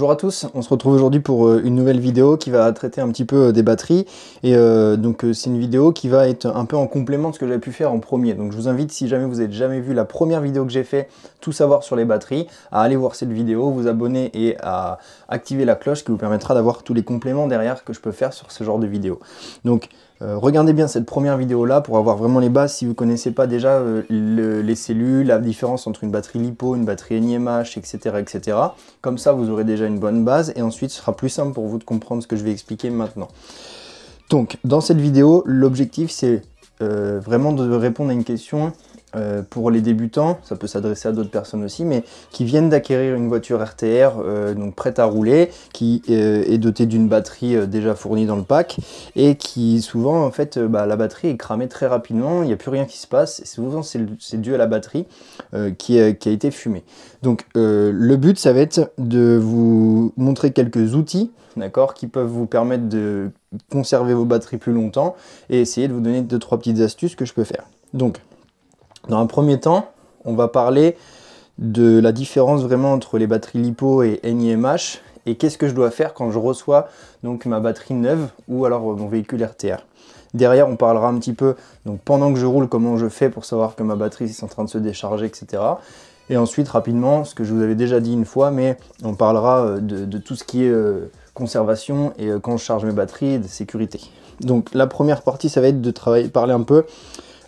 Bonjour à tous, on se retrouve aujourd'hui pour euh, une nouvelle vidéo qui va traiter un petit peu euh, des batteries et euh, donc c'est une vidéo qui va être un peu en complément de ce que j'avais pu faire en premier donc je vous invite si jamais vous n'avez jamais vu la première vidéo que j'ai fait tout savoir sur les batteries à aller voir cette vidéo, vous abonner et à activer la cloche qui vous permettra d'avoir tous les compléments derrière que je peux faire sur ce genre de vidéo donc euh, regardez bien cette première vidéo là pour avoir vraiment les bases si vous ne connaissez pas déjà euh, les cellules, la différence entre une batterie lipo, une batterie NIMH, etc., etc. Comme ça vous aurez déjà une bonne base et ensuite ce sera plus simple pour vous de comprendre ce que je vais expliquer maintenant. Donc dans cette vidéo l'objectif c'est euh, vraiment de répondre à une question euh, pour les débutants, ça peut s'adresser à d'autres personnes aussi, mais qui viennent d'acquérir une voiture RTR, euh, donc prête à rouler, qui euh, est dotée d'une batterie déjà fournie dans le pack, et qui souvent, en fait, bah, la batterie est cramée très rapidement, il n'y a plus rien qui se passe, et souvent c'est dû à la batterie qui, qui, a été fumée. Donc le but, ça va être de vous montrer quelques outils, d'accord, qui peuvent vous permettre de conserver vos batteries plus longtemps, et essayer de vous donner deux trois petites astuces que je peux faire. Donc, dans un premier temps, on va parler de la différence vraiment entre les batteries LiPo et NiMH et qu'est-ce que je dois faire quand je reçois donc ma batterie neuve ou alors euh, mon véhicule RTR. Derrière, on parlera un petit peu, donc pendant que je roule, comment je fais pour savoir que ma batterie est en train de se décharger, etc. Et ensuite, rapidement, ce que je vous avais déjà dit une fois, mais on parlera euh, de, tout ce qui est euh, conservation et quand je charge mes batteries et de sécurité. Donc la première partie, ça va être de travailler, parler un peu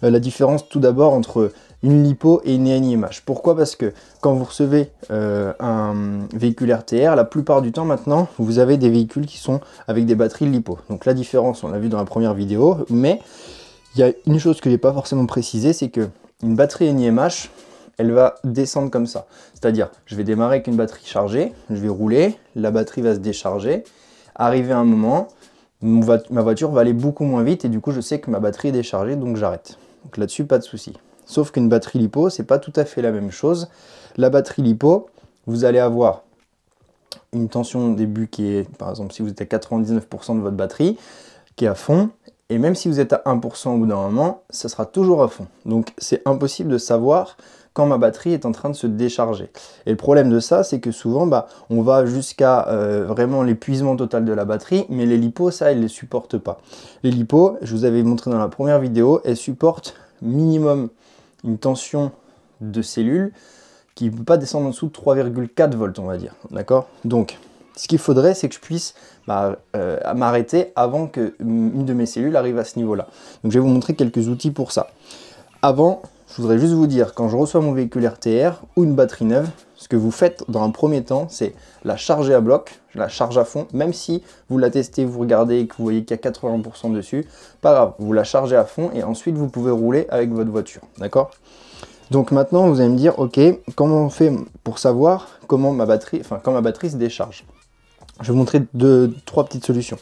euh, la différence tout d'abord entre une lipo et une NIMH. Pourquoi Parce que quand vous recevez euh, un véhicule RTR, la plupart du temps maintenant, vous avez des véhicules qui sont avec des batteries lipo. Donc la différence, on l'a vu dans la première vidéo, mais il y a une chose que je n'ai pas forcément précisé, c'est que une batterie NIMH, elle va descendre comme ça. C'est-à-dire, je vais démarrer avec une batterie chargée, je vais rouler, la batterie va se décharger, arriver un moment, ma voiture va aller beaucoup moins vite et du coup je sais que ma batterie est déchargée, donc j'arrête. Donc là-dessus, pas de souci. Sauf qu'une batterie lipo, c'est pas tout à fait la même chose. La batterie lipo, vous allez avoir une tension au début qui est, par exemple, si vous êtes à 99% de votre batterie, qui est à fond, et même si vous êtes à 1% au bout d'un moment, ça sera toujours à fond. Donc c'est impossible de savoir quand ma batterie est en train de se décharger. Et le problème de ça, c'est que souvent, bah, on va jusqu'à euh, vraiment l'épuisement total de la batterie, mais les lipos, ça, elles ne les supportent pas. Les lipos, je vous avais montré dans la première vidéo, elles supportent minimum une tension de cellule qui ne peut pas descendre en dessous de 3,4 volts, on va dire. D'accord Donc, ce qu'il faudrait, c'est que je puisse bah, euh, m'arrêter avant que une de mes cellules arrive à ce niveau-là. Donc, je vais vous montrer quelques outils pour ça. Avant, je voudrais juste vous dire, quand je reçois mon véhicule RTR ou une batterie neuve, ce que vous faites dans un premier temps, c'est la charger à bloc, la charge à fond, même si vous la testez, vous regardez et que vous voyez qu'il y a 80% dessus, pas grave, vous la chargez à fond et ensuite vous pouvez rouler avec votre voiture, d'accord Donc maintenant, vous allez me dire, ok, comment on fait pour savoir comment ma batterie, enfin quand ma batterie se décharge Je vais vous montrer deux, trois petites solutions.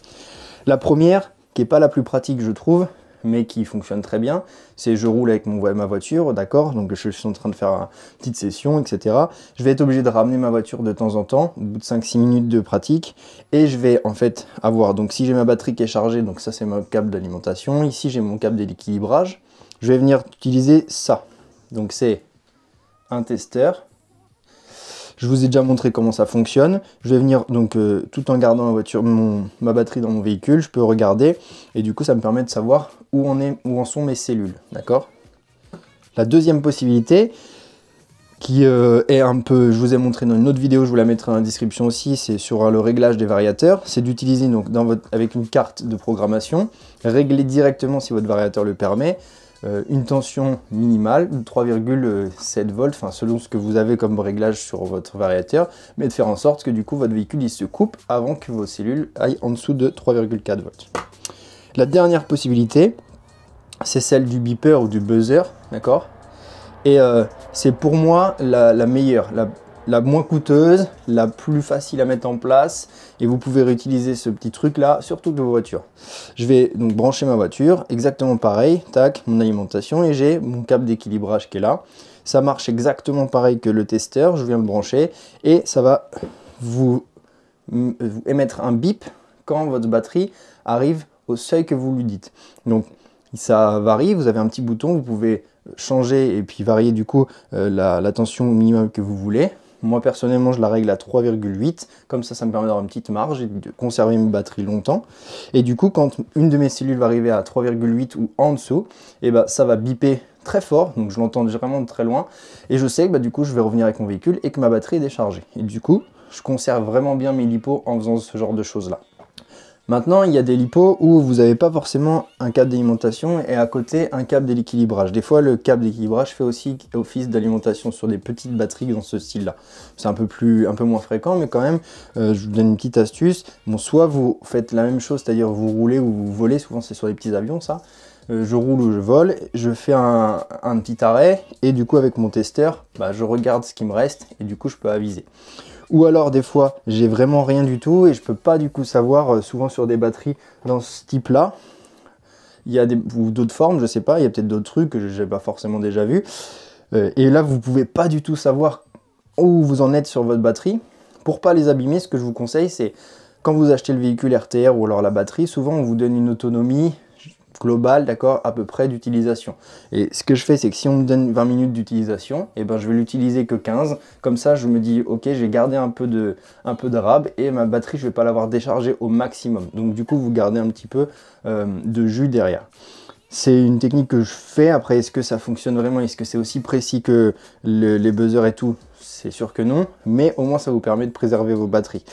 La première, qui n'est pas la plus pratique, je trouve, mais qui fonctionne très bien, c'est je roule avec mon, ma voiture, d'accord, donc je suis en train de faire une petite session, etc. Je vais être obligé de ramener ma voiture de temps en temps, au bout de 5-6 minutes de pratique, et je vais en fait avoir, donc si j'ai ma batterie qui est chargée, donc ça c'est mon câble d'alimentation, ici j'ai mon câble d'équilibrage, je vais venir utiliser ça. Donc c'est un testeur je vous ai déjà montré comment ça fonctionne. Je vais venir donc euh, tout en gardant ma voiture, ma batterie dans mon véhicule, je peux regarder et du coup ça me permet de savoir où, en est, où en sont mes cellules, d'accord La deuxième possibilité qui euh, est un peu, je vous ai montré dans une autre vidéo, je vous la mettrai dans la description aussi, c'est sur euh, le réglage des variateurs, c'est d'utiliser donc avec une carte de programmation, régler directement si votre variateur le permet, euh, une tension minimale de 3,7 volts, selon ce que vous avez comme réglage sur votre variateur, mais de faire en sorte que du coup votre véhicule il se coupe avant que vos cellules aillent en dessous de 3,4 volts. La dernière possibilité, c'est celle du beeper ou du buzzer, d'accord Et euh, c'est pour moi la, la meilleure, la moins coûteuse, la plus facile à mettre en place et vous pouvez réutiliser ce petit truc là sur toutes vos voitures. Je vais donc brancher ma voiture, exactement pareil, tac, mon alimentation et j'ai mon câble d'équilibrage qui est là. Ça marche exactement pareil que le testeur, je viens le brancher et ça va vous, euh, émettre un bip quand votre batterie arrive au seuil que vous lui dites. Donc ça varie, vous avez un petit bouton, vous pouvez changer et puis varier du coup euh, la, la tension minimum que vous voulez. Moi personnellement je la règle à 3,8, comme ça ça me permet d'avoir une petite marge et de conserver mes batteries longtemps. Et du coup quand une de mes cellules va arriver à 3,8 ou en dessous, eh ben ça va biper très fort, donc je l'entends vraiment de très loin, et je sais que bah, du coup je vais revenir avec mon véhicule et que ma batterie est déchargée. Et du coup je conserve vraiment bien mes lipos en faisant ce genre de choses là. Maintenant, il y a des lipos où vous n'avez pas forcément un câble d'alimentation et à côté un câble d'équilibrage. Des fois, le câble d'équilibrage fait aussi office d'alimentation sur des petites batteries dans ce style-là. C'est un peu un peu moins fréquent, mais quand même, euh, je vous donne une petite astuce. Bon, soit vous faites la même chose, c'est-à-dire vous roulez ou vous volez. Souvent, c'est sur les petits avions, ça euh, je roule ou je vole, je fais un, petit arrêt et du coup avec mon testeur, bah, je regarde ce qui me reste et du coup je peux aviser. Ou alors des fois j'ai vraiment rien du tout et je peux pas du coup savoir euh, souvent sur des batteries dans ce type là. Il y a des, ou d'autres formes, je sais pas, il y a peut-être d'autres trucs que j'ai pas forcément déjà vu. Euh, et là vous pouvez pas du tout savoir où vous en êtes sur votre batterie. Pour pas les abîmer, ce que je vous conseille c'est quand vous achetez le véhicule RTR ou alors la batterie, souvent on vous donne une autonomie global d'accord, à peu près d'utilisation. Et ce que je fais, c'est que si on me donne 20 minutes d'utilisation, et eh ben je vais l'utiliser que 15. Comme ça, je me dis, ok, j'ai gardé un peu de, un peu d'arabe et ma batterie, je vais pas l'avoir déchargée au maximum. Donc du coup, vous gardez un petit peu euh, de jus derrière c'est une technique que je fais. Après, est-ce que ça fonctionne vraiment Est-ce que c'est aussi précis que les buzzers et tout C'est sûr que non, mais au moins ça vous permet de préserver vos batteries.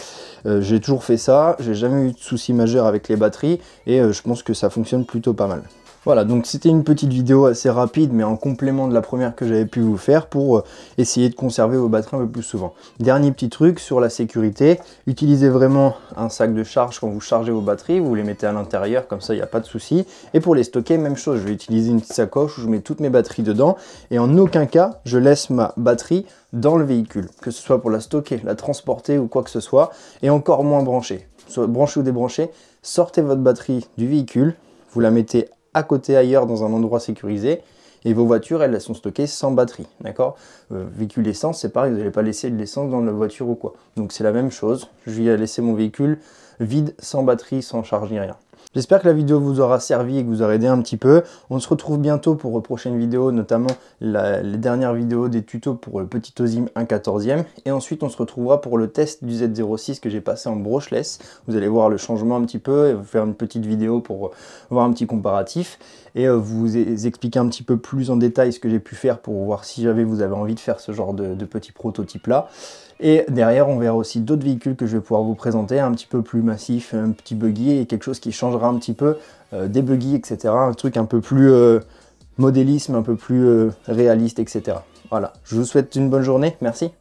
Euh, j'ai toujours fait ça, j'ai jamais eu de soucis majeurs avec les batteries et euh, je pense que ça fonctionne plutôt pas mal. Voilà, donc c'était une petite vidéo assez rapide, mais en complément de la première que j'avais pu vous faire pour euh, essayer de conserver vos batteries un peu plus souvent. Dernier petit truc sur la sécurité, utilisez vraiment un sac de charge quand vous chargez vos batteries, vous les mettez à l'intérieur, comme ça il n'y a pas de souci. Et pour les stocker, même chose, je vais utiliser une petite sacoche où je mets toutes mes batteries dedans, et en aucun cas, je laisse ma batterie dans le véhicule, que ce soit pour la stocker, la transporter ou quoi que ce soit, et encore moins branchée. Soit brancher ou débrancher, sortez votre batterie du véhicule, vous la mettez à côté ailleurs dans un endroit sécurisé. Et vos voitures, elles, sont stockées sans batterie, d'accord euh, Véhicule essence, c'est pareil, vous n'allez pas laisser de l'essence dans la voiture ou quoi. Donc c'est la même chose, je vais laisser mon véhicule vide, sans batterie, sans charge ni rien. J'espère que la vidéo vous aura servi et que vous aura aidé un petit peu. On se retrouve bientôt pour une prochaine vidéo, notamment les dernières vidéos des tutos pour le petit OSIM 1.14e. Et ensuite, on se retrouvera pour le test du Z06 que j'ai passé en brocheless. Vous allez voir le changement un petit peu et vous faire une petite vidéo pour voir un petit comparatif et euh, vous e-, expliquer un petit peu plus en détail ce que j'ai pu faire pour voir si vous avez envie de faire ce genre de, de petit prototype là. Et derrière, on verra aussi d'autres véhicules que je vais pouvoir vous présenter, un petit peu plus massif, un petit buggy et quelque chose qui changera un petit peu, euh, des buggy, etc. Un truc un peu plus euh, modélisme, un peu plus euh, réaliste, etc. Voilà, je vous souhaite une bonne journée, merci.